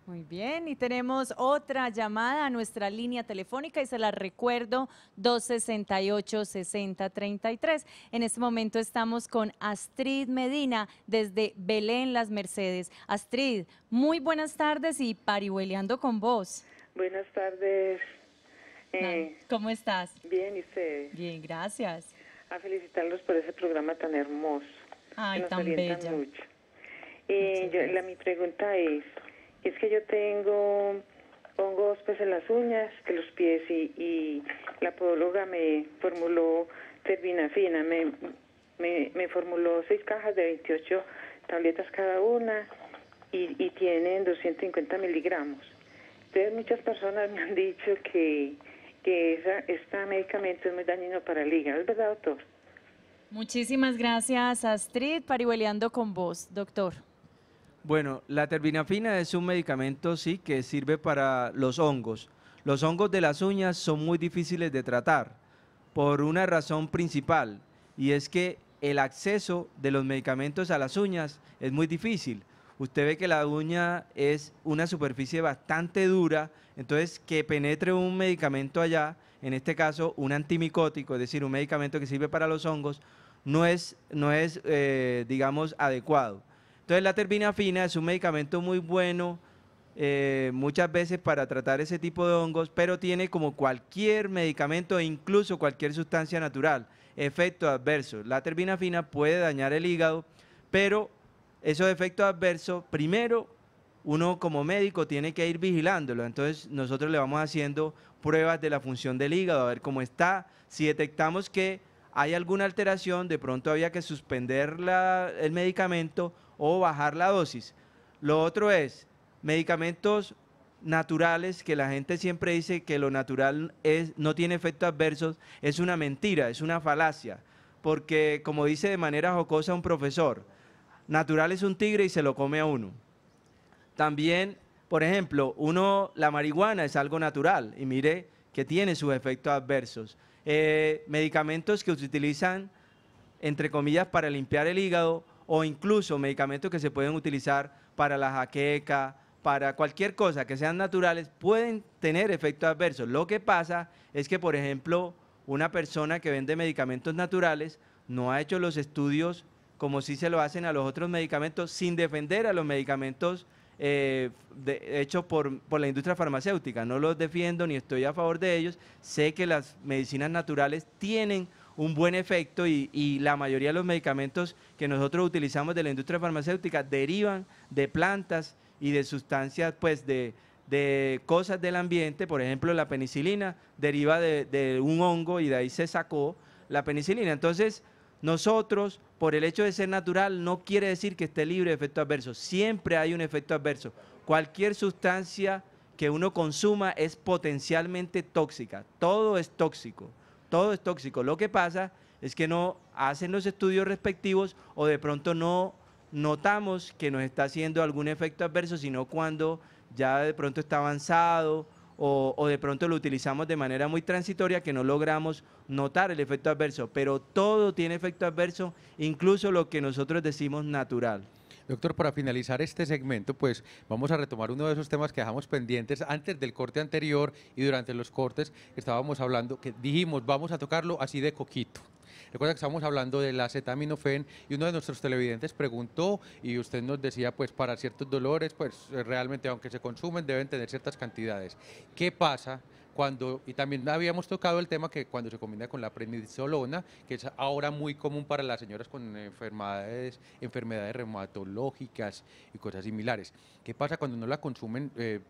Muy bien, y tenemos otra llamada a nuestra línea telefónica y se la recuerdo 268-6033. En este momento estamos con Astrid Medina desde Belén Las Mercedes. Astrid, muy buenas tardes y parihueleando con vos. Buenas tardes. Eh, ¿Cómo estás? Bien, ¿y ustedes? Bien, gracias. A felicitarlos por ese programa tan hermoso. Ay, tan bella. Y eh, yo, mi pregunta es, es que yo tengo hongos en las uñas, que los pies y, la podóloga me formuló terbinafina, me, me, formuló seis cajas de 28 tabletas cada una y, tienen 250 miligramos. Entonces muchas personas me han dicho que, que esa, este medicamento es muy dañino para el hígado, ¿es verdad doctor? Muchísimas gracias Astrid, parihueleando con vos, doctor. Bueno, la terbinafina es un medicamento, sí, que sirve para los hongos. Los hongos de las uñas son muy difíciles de tratar por una razón principal y es que el acceso de los medicamentos a las uñas es muy difícil. Usted ve que la uña es una superficie bastante dura, entonces que penetre un medicamento allá, en este caso un antimicótico, es decir, un medicamento que sirve para los hongos, no es, eh, digamos, adecuado. Entonces la fina es un medicamento muy bueno eh, muchas veces para tratar ese tipo de hongos, pero tiene como cualquier medicamento e incluso cualquier sustancia natural efecto adverso. La fina puede dañar el hígado, pero esos efectos adversos, primero, uno como médico tiene que ir vigilándolo. Entonces nosotros le vamos haciendo pruebas de la función del hígado, a ver cómo está. Si detectamos que hay alguna alteración, de pronto había que suspender el medicamento o bajar la dosis. Lo otro es medicamentos naturales que la gente siempre dice que lo natural es, no tiene efectos adversos, es una mentira, es una falacia, porque como dice de manera jocosa un profesor, natural es un tigre y se lo come a uno. También, por ejemplo, uno, la marihuana es algo natural y mire que tiene sus efectos adversos. Eh, medicamentos que se utilizan, entre comillas, para limpiar el hígado o incluso medicamentos que se pueden utilizar para la jaqueca, para cualquier cosa que sean naturales, pueden tener efectos adversos. Lo que pasa es que, por ejemplo, una persona que vende medicamentos naturales no ha hecho los estudios como si se lo hacen a los otros medicamentos, sin defender a los medicamentos eh, hechos por, por la industria farmacéutica. No los defiendo ni estoy a favor de ellos. Sé que las medicinas naturales tienen un buen efecto y, la mayoría de los medicamentos que nosotros utilizamos de la industria farmacéutica derivan de plantas y de sustancias, pues de, cosas del ambiente, por ejemplo la penicilina deriva de, un hongo y de ahí se sacó la penicilina. Entonces, nosotros, por el hecho de ser natural, no quiere decir que esté libre de efecto adverso Siempre hay un efecto adverso. Cualquier sustancia que uno consuma es potencialmente tóxica. Todo es tóxico todo es tóxico. Lo que pasa es que no hacen los estudios respectivos o de pronto no notamos que nos está haciendo algún efecto adverso, sino cuando ya de pronto está avanzado o, o, de pronto lo utilizamos de manera muy transitoria que no logramos notar el efecto adverso. Pero todo tiene efecto adverso, incluso lo que nosotros decimos natural. Doctor, para finalizar este segmento, pues vamos a retomar uno de esos temas que dejamos pendientes antes del corte anterior y durante los cortes estábamos hablando, que dijimos, vamos a tocarlo así de coquito. Recuerda que estábamos hablando del acetaminofén y uno de nuestros televidentes preguntó y usted nos decía, pues para ciertos dolores, pues realmente aunque se consumen deben tener ciertas cantidades. ¿Qué pasa cuando, y también habíamos tocado el tema que cuando se combina con la prednisolona, que es ahora muy común para las señoras con enfermedades, enfermedades reumatológicas y cosas similares. ¿Qué pasa cuando no la consumen eh,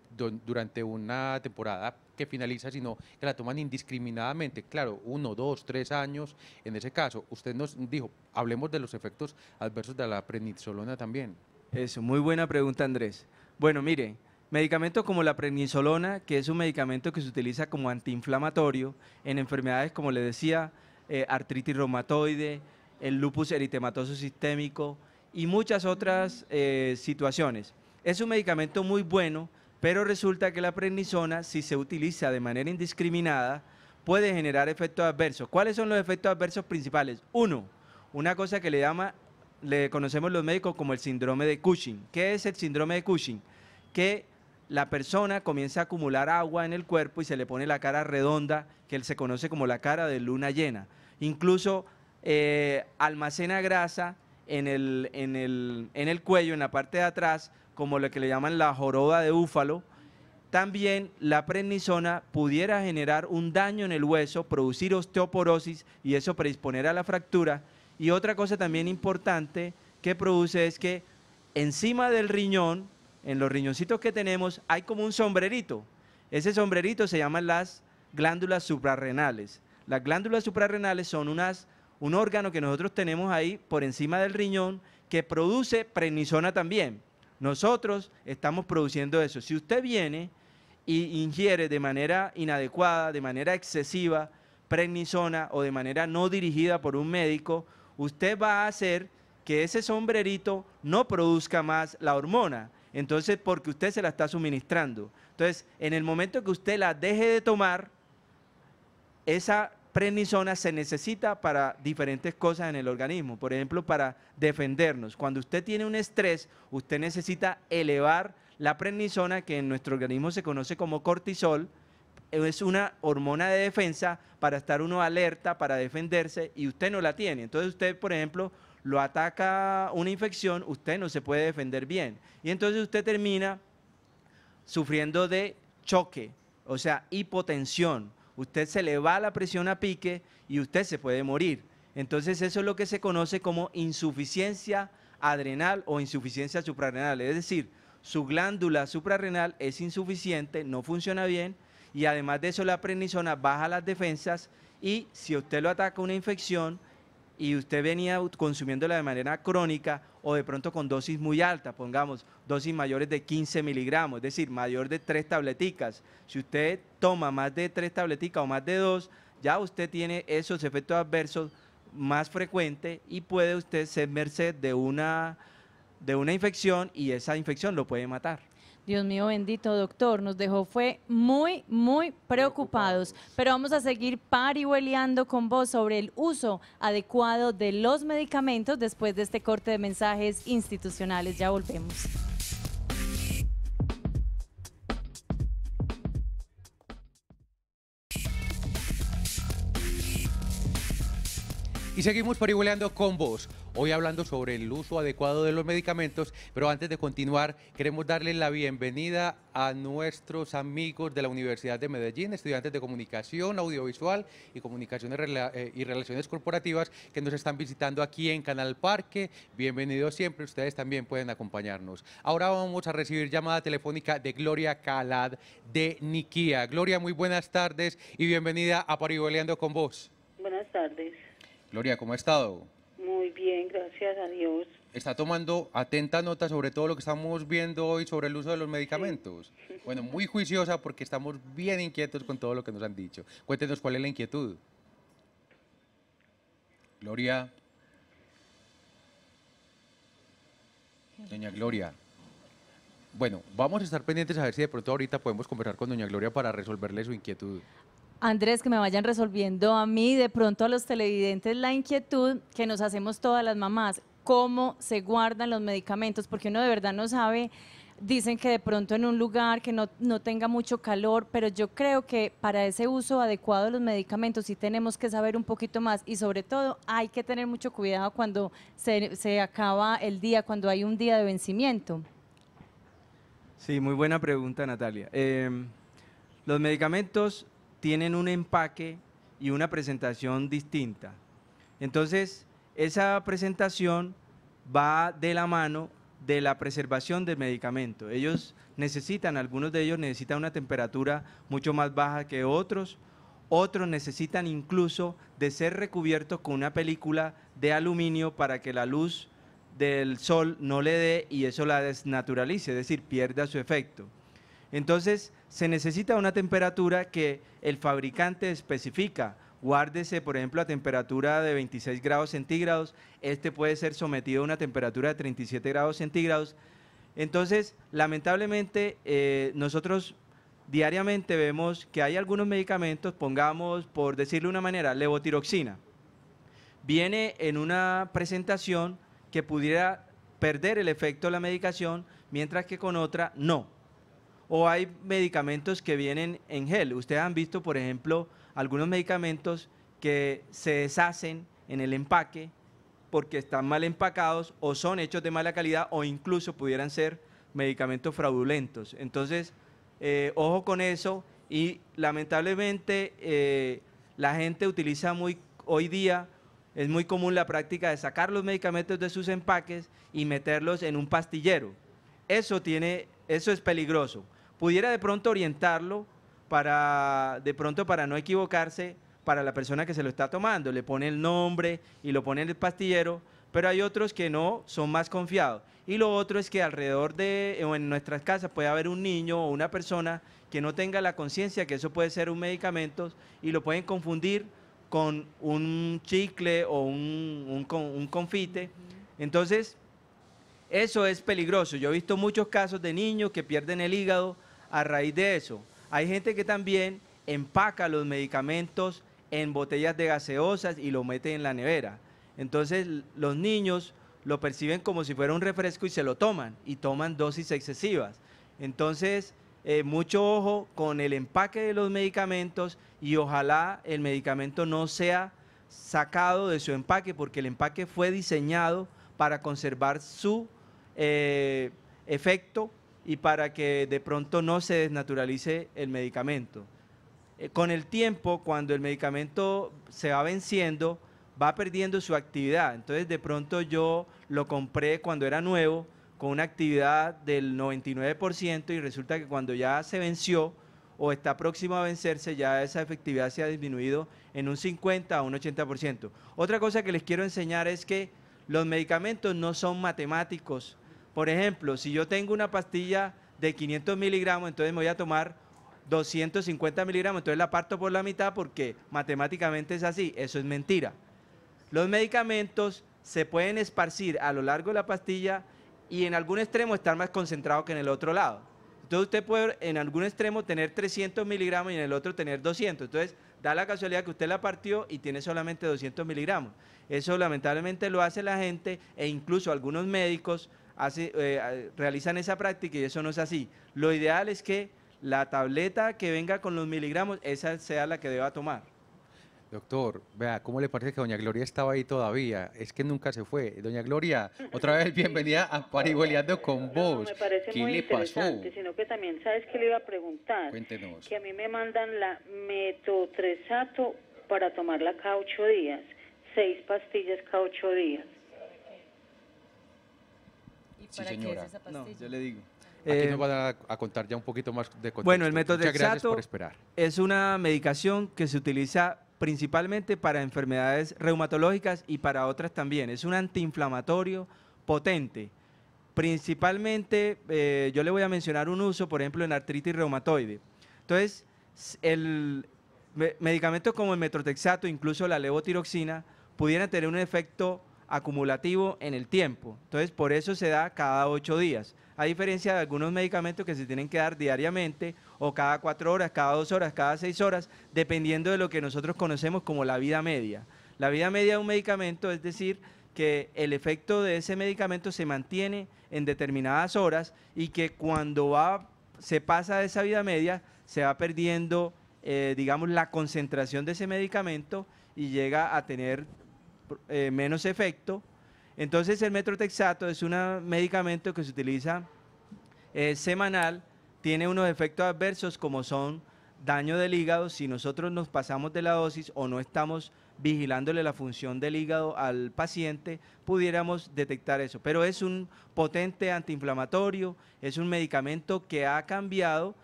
durante una temporada que finaliza, sino que la toman indiscriminadamente? Claro, uno, dos, tres años. En ese caso, usted nos dijo, hablemos de los efectos adversos de la prednisolona también. Eso, muy buena pregunta, Andrés. Bueno, mire, Medicamentos como la prednisolona, que es un medicamento que se utiliza como antiinflamatorio en enfermedades, como le decía, eh, artritis reumatoide, el lupus eritematoso sistémico y muchas otras eh, situaciones. Es un medicamento muy bueno, pero resulta que la prednisona, si se utiliza de manera indiscriminada, puede generar efectos adversos. ¿Cuáles son los efectos adversos principales? Uno, una cosa que le llama, le conocemos los médicos como el síndrome de Cushing. ¿Qué es el síndrome de Cushing? Que la persona comienza a acumular agua en el cuerpo y se le pone la cara redonda, que se conoce como la cara de luna llena. Incluso eh, almacena grasa en el, en el cuello, en la parte de atrás, como lo que le llaman la joroba de búfalo. También la prednisona pudiera generar un daño en el hueso, producir osteoporosis y eso predisponer a la fractura. Y otra cosa también importante que produce es que encima del riñón en los riñoncitos que tenemos hay como un sombrerito. Ese sombrerito se llama las glándulas suprarrenales. Las glándulas suprarrenales son unas, un órgano que nosotros tenemos ahí por encima del riñón que produce prednisona también. Nosotros estamos produciendo eso. Si usted viene e ingiere de manera inadecuada, de manera excesiva, prednisona o de manera no dirigida por un médico, usted va a hacer que ese sombrerito no produzca más la hormona. Entonces, porque usted se la está suministrando. Entonces, en el momento que usted la deje de tomar, esa prednisona se necesita para diferentes cosas en el organismo. Por ejemplo, para defendernos. Cuando usted tiene un estrés, usted necesita elevar la prednisona, que en nuestro organismo se conoce como cortisol, es una hormona de defensa para estar uno alerta, para defenderse, y usted no la tiene. Entonces usted, por ejemplo, lo ataca una infección, usted no se puede defender bien. Y entonces usted termina sufriendo de choque, o sea, hipotensión. Usted se le va la presión a pique y usted se puede morir. Entonces eso es lo que se conoce como insuficiencia adrenal o insuficiencia suprarrenal. Es decir, su glándula suprarrenal es insuficiente, no funciona bien y además de eso la prednisona baja las defensas y si usted lo ataca una infección, y usted venía consumiéndola de manera crónica o de pronto con dosis muy alta, pongamos dosis mayores de 15 miligramos, es decir, mayor de tres tableticas. Si usted toma más de tres tableticas o más de dos, ya usted tiene esos efectos adversos más frecuentes y puede usted ser merced de una, de una infección y esa infección lo puede matar. Dios mío bendito, doctor, nos dejó, fue muy, muy preocupados. Pero vamos a seguir parihueleando con vos sobre el uso adecuado de los medicamentos después de este corte de mensajes institucionales. Ya volvemos. Y seguimos pariboleando con vos. Hoy hablando sobre el uso adecuado de los medicamentos, pero antes de continuar, queremos darle la bienvenida a nuestros amigos de la Universidad de Medellín, estudiantes de comunicación audiovisual y comunicaciones eh, y relaciones corporativas que nos están visitando aquí en Canal Parque. Bienvenidos siempre, ustedes también pueden acompañarnos. Ahora vamos a recibir llamada telefónica de Gloria Calad de Niquía. Gloria, muy buenas tardes y bienvenida a Pariboleando con vos. Buenas tardes. Gloria, ¿cómo ha estado? Muy bien, gracias a Dios. Está tomando atenta nota sobre todo lo que estamos viendo hoy sobre el uso de los medicamentos. Bueno, muy juiciosa porque estamos bien inquietos con todo lo que nos han dicho. Cuéntenos cuál es la inquietud. Gloria. Doña Gloria. Bueno, vamos a estar pendientes a ver si de pronto ahorita podemos conversar con Doña Gloria para resolverle su inquietud. Andrés, que me vayan resolviendo a mí, de pronto a los televidentes, la inquietud que nos hacemos todas las mamás, cómo se guardan los medicamentos, porque uno de verdad no sabe, dicen que de pronto en un lugar que no, tenga mucho calor, pero yo creo que para ese uso adecuado de los medicamentos sí tenemos que saber un poquito más y sobre todo hay que tener mucho cuidado cuando se, acaba el día, cuando hay un día de vencimiento. Sí, muy buena pregunta Natalia. Em, los medicamentos tienen un empaque y una presentación distinta. Entonces, esa presentación va de la mano de la preservación del medicamento. Ellos necesitan, algunos de ellos necesitan una temperatura mucho más baja que otros, otros necesitan incluso de ser recubiertos con una película de aluminio para que la luz del sol no le dé y eso la desnaturalice, es decir, pierda su efecto. Entonces, se necesita una temperatura que el fabricante especifica. Guárdese, por ejemplo, a temperatura de 26 grados centígrados. Este puede ser sometido a una temperatura de 37 grados centígrados. Entonces, lamentablemente, eh, nosotros diariamente vemos que hay algunos medicamentos, pongamos, por decirlo de una manera, levotiroxina. Viene en una presentación que pudiera perder el efecto de la medicación, mientras que con otra no o hay medicamentos que vienen en gel. Ustedes han visto, por ejemplo, algunos medicamentos que se deshacen en el empaque porque están mal empacados o son hechos de mala calidad o incluso pudieran ser medicamentos fraudulentos. Entonces, eh, ojo con eso y lamentablemente eh, la gente utiliza muy hoy día es muy común la práctica de sacar los medicamentos de sus empaques y meterlos en un pastillero. Eso tiene eso es peligroso pudiera de pronto orientarlo para, de pronto para no equivocarse para la persona que se lo está tomando. Le pone el nombre y lo pone en el pastillero, pero hay otros que no son más confiados. Y lo otro es que alrededor de, en nuestras casas puede haber un niño o una persona que no tenga la conciencia que eso puede ser un medicamento y lo pueden confundir con un chicle o un, un confite. Entonces, eso es peligroso. Yo he visto muchos casos de niños que pierden el hígado a raíz de eso. Hay gente que también empaca los medicamentos en botellas de gaseosas y lo mete en la nevera. Entonces los niños lo perciben como si fuera un refresco y se lo toman y toman dosis excesivas. Entonces, eh, mucho ojo con el empaque de los medicamentos y ojalá el medicamento no sea sacado de su empaque porque el empaque fue diseñado para conservar su eh, efecto y para que de pronto no se desnaturalice el medicamento. Eh, con el tiempo, cuando el medicamento se va venciendo, va perdiendo su actividad. Entonces, de pronto yo lo compré cuando era nuevo con una actividad del 99% y resulta que cuando ya se venció o está próximo a vencerse, ya esa efectividad se ha disminuido en un 50 a un 80%. Otra cosa que les quiero enseñar es que los medicamentos no son matemáticos por ejemplo, si yo tengo una pastilla de 500 miligramos, entonces me voy a tomar 250 miligramos, entonces la parto por la mitad porque matemáticamente es así, eso es mentira. Los medicamentos se pueden esparcir a lo largo de la pastilla y en algún extremo estar más concentrado que en el otro lado. Entonces usted puede en algún extremo tener 300 miligramos y en el otro tener 200. Entonces da la casualidad que usted la partió y tiene solamente 200 miligramos. Eso lamentablemente lo hace la gente e incluso algunos médicos hace, eh, realizan esa práctica y eso no es así. Lo ideal es que la tableta que venga con los miligramos, esa sea la que deba tomar. Doctor, vea, ¿cómo le parece que Doña Gloria estaba ahí todavía? Es que nunca se fue. Doña Gloria, otra vez bienvenida a Parigueleando con vos. me parece muy le interesante, pasó? sino que también, ¿sabes que le iba a preguntar? Que a mí me mandan la metotresato para tomarla cada ocho días, seis pastillas cada ocho días sí, señora. yo le digo. Aquí eh, nos van a, contar ya un poquito más de contexto. Bueno, el metotrexato es una medicación que se utiliza principalmente para enfermedades reumatológicas y para otras también. Es un antiinflamatorio potente. Principalmente, eh, yo le voy a mencionar un uso, por ejemplo, en artritis reumatoide. Entonces, el, medicamento como el metrotexato, incluso la levotiroxina, pudieran tener un efecto acumulativo en el tiempo. Entonces, por eso se da cada ocho días, a diferencia de algunos medicamentos que se tienen que dar diariamente o cada cuatro horas, cada dos horas, cada seis horas, dependiendo de lo que nosotros conocemos como la vida media. La vida media de un medicamento es decir que el efecto de ese medicamento se mantiene en determinadas horas y que cuando va, se pasa de esa vida media, se va perdiendo, eh, digamos, la concentración de ese medicamento y llega a tener eh, menos efecto. Entonces el metrotexato es un medicamento que se utiliza eh, semanal, tiene unos efectos adversos como son daño del hígado, si nosotros nos pasamos de la dosis o no estamos vigilándole la función del hígado al paciente, pudiéramos detectar eso. Pero es un potente antiinflamatorio, es un medicamento que ha cambiado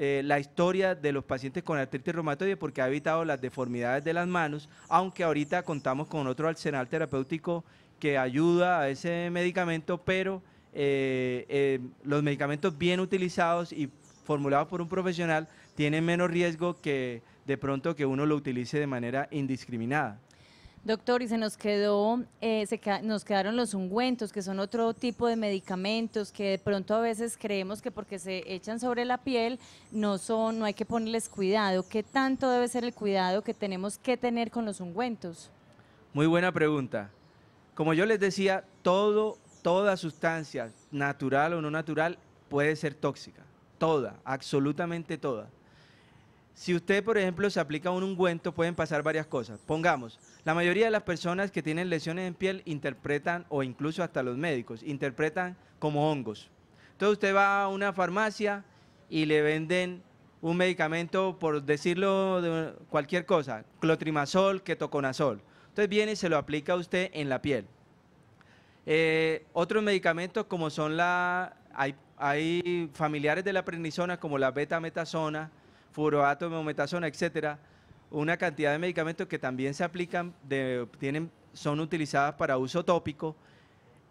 eh, la historia de los pacientes con artritis reumatoide porque ha evitado las deformidades de las manos, aunque ahorita contamos con otro arsenal terapéutico que ayuda a ese medicamento, pero eh, eh, los medicamentos bien utilizados y formulados por un profesional tienen menos riesgo que de pronto que uno lo utilice de manera indiscriminada. Doctor, y se nos quedó, eh, nos quedaron los ungüentos, que son otro tipo de medicamentos que de pronto a veces creemos que porque se echan sobre la piel no son, no hay que ponerles cuidado. ¿Qué tanto debe ser el cuidado que tenemos que tener con los ungüentos? Muy buena pregunta. Como yo les decía, todo, toda sustancia, natural o no natural, puede ser tóxica. Toda, absolutamente toda. Si usted, por ejemplo, se aplica un ungüento, pueden pasar varias cosas. Pongamos, la mayoría de las personas que tienen lesiones en piel interpretan, o incluso hasta los médicos, interpretan como hongos. Entonces usted va a una farmacia y le venden un medicamento, por decirlo de cualquier cosa, clotrimazol, ketoconazol. Entonces viene y se lo aplica a usted en la piel. Eh, otros medicamentos como son la... Hay, hay familiares de la prednisona como la betametasona, furoato, metasona, etcétera, una cantidad de medicamentos que también se aplican, son utilizadas para uso tópico.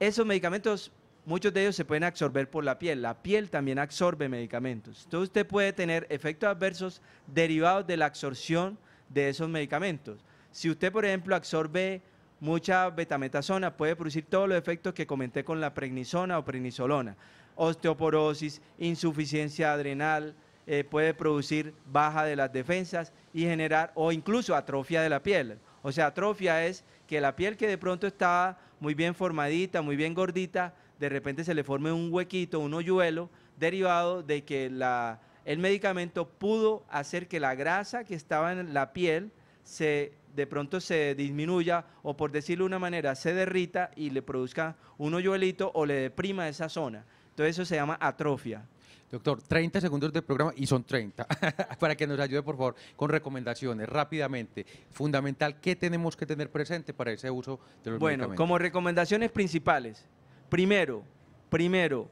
Esos medicamentos, muchos de ellos se pueden absorber por la piel. La piel también absorbe medicamentos. Entonces usted puede tener efectos adversos derivados de la absorción de esos medicamentos. Si usted, por ejemplo, absorbe mucha betametasona, puede producir todos los efectos que comenté con la pregnisona o prednisolona. Osteoporosis, insuficiencia adrenal, eh, puede producir baja de las defensas y generar o incluso atrofia de la piel. O sea, atrofia es que la piel que de pronto estaba muy bien formadita, muy bien gordita, de repente se le forme un huequito, un hoyuelo, derivado de que el medicamento pudo hacer que la grasa que estaba en la piel se de pronto se disminuya o por decirlo de una manera se derrita y le produzca un hoyuelito o le deprima esa zona. Entonces eso se llama atrofia. Doctor, 30 segundos del programa y son 30, para que nos ayude por favor con recomendaciones rápidamente. Fundamental, ¿qué tenemos que tener presente para ese uso de los bueno, Bueno, como recomendaciones principales, primero, primero,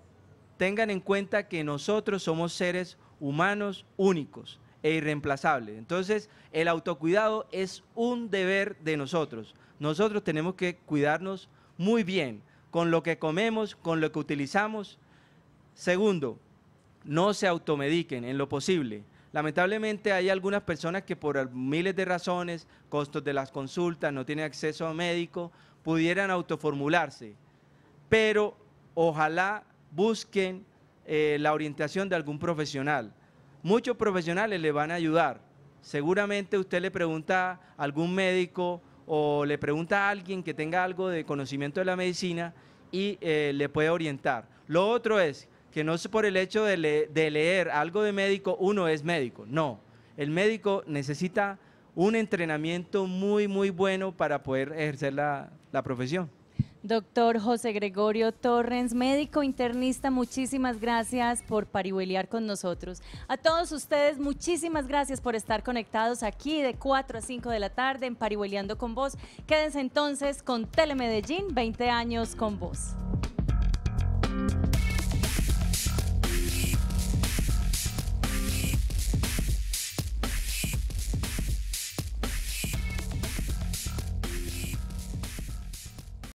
tengan en cuenta que nosotros somos seres humanos únicos e irreemplazables. Entonces, el autocuidado es un deber de nosotros. Nosotros tenemos que cuidarnos muy bien con lo que comemos, con lo que utilizamos. Segundo, no se automediquen en lo posible. Lamentablemente hay algunas personas que por miles de razones, costos de las consultas, no tienen acceso a médico, pudieran autoformularse, pero ojalá busquen eh, la orientación de algún profesional. Muchos profesionales le van a ayudar. Seguramente usted le pregunta a algún médico o le pregunta a alguien que tenga algo de conocimiento de la medicina y eh, le puede orientar. Lo otro es que no es por el hecho de, leer algo de médico, uno es médico. No, el médico necesita un entrenamiento muy, muy bueno para poder ejercer la, profesión. Doctor José Gregorio Torres, médico internista, muchísimas gracias por parihuelear con nosotros. A todos ustedes, muchísimas gracias por estar conectados aquí de 4 a 5 de la tarde en Parihueleando con Vos. Quédense entonces con Telemedellín, 20 años con Vos.